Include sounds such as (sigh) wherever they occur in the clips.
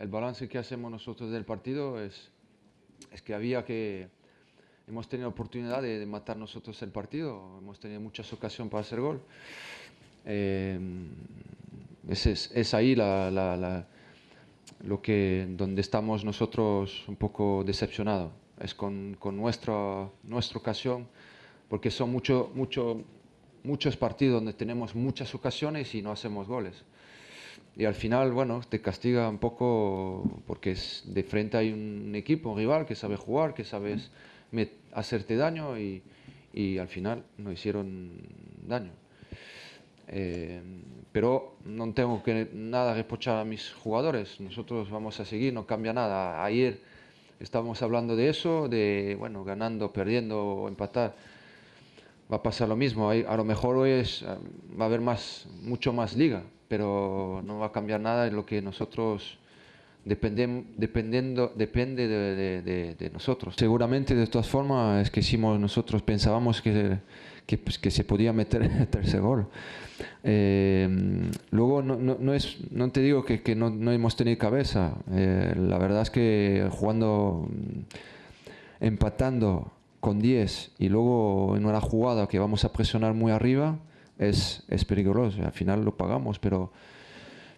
el balance que hacemos nosotros del partido es, que había que, hemos tenido oportunidad de, matar nosotros el partido, hemos tenido muchas ocasiones para hacer gol. Eh, es, ahí lo que, donde estamos nosotros un poco decepcionados, es con, nuestra, nuestra ocasión, porque son mucho, mucho, muchos partidos donde tenemos muchas ocasiones y no hacemos goles y al final, bueno, te castiga un poco porque es, de frente hay un equipo, un rival que sabe jugar, que sabe hacerte daño y, y al final no hicieron daño. Eh, pero no tengo que nada reprochar a mis jugadores, nosotros vamos a seguir, no cambia nada. Ayer estábamos hablando de eso, de, bueno, ganando, perdiendo, empatar va a pasar lo mismo. a lo mejor hoy es, eh, va a haber más, mucho más liga, pero no va a cambiar nada en lo que nosotros dependiendo, depende de, nosotros. Seguramente de todas formas es que hicimos, nosotros pensábamos que, pues, se podía meter el (laughs) tercer gol. Em, luego no, es, no te digo que, no, hemos tenido cabeza. Eh, la verdad es que jugando, mm, empatando, con 10 y luego en una jugada que vamos a presionar muy arriba, es, peligroso. Al final lo pagamos, pero,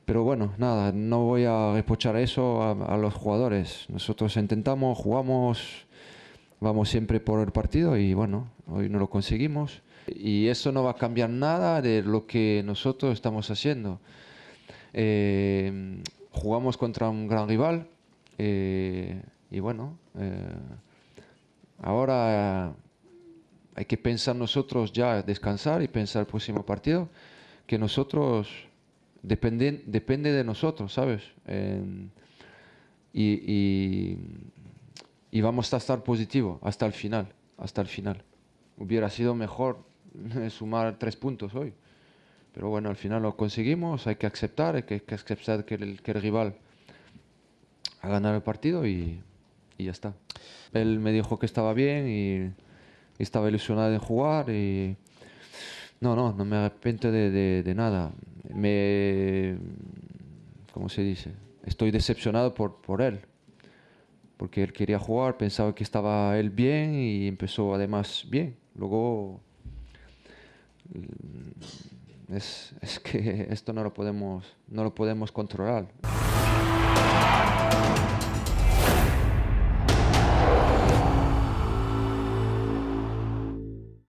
pero bueno, nada, no voy a reprochar eso a, los jugadores. Nosotros intentamos, jugamos, vamos siempre por el partido y bueno, hoy no lo conseguimos. Y eso no va a cambiar nada de lo que nosotros estamos haciendo. Eh, jugamos contra un gran rival eh, y bueno. Eh, Ahora eh, hay que pensar nosotros ya, descansar y pensar el próximo partido, que nosotros depende, depende de nosotros, ¿sabes? y, vamos a estar positivo hasta el final, hasta el final. Hubiera sido mejor (laughs) sumar tres puntos hoy, pero bueno, al final lo conseguimos, hay que aceptar, hay que, aceptar que el, rival ha ganado el partido y ya está. Él me dijo que estaba bien y, estaba ilusionado de jugar y no, no, no me arrepiento de, nada. Me, ¿cómo se dice? Estoy decepcionado por, por él, porque él quería jugar, pensaba que estaba él bien y empezó además bien. Luego mm, es, es, que (laughs) esto no lo podemos, no lo podemos controlar.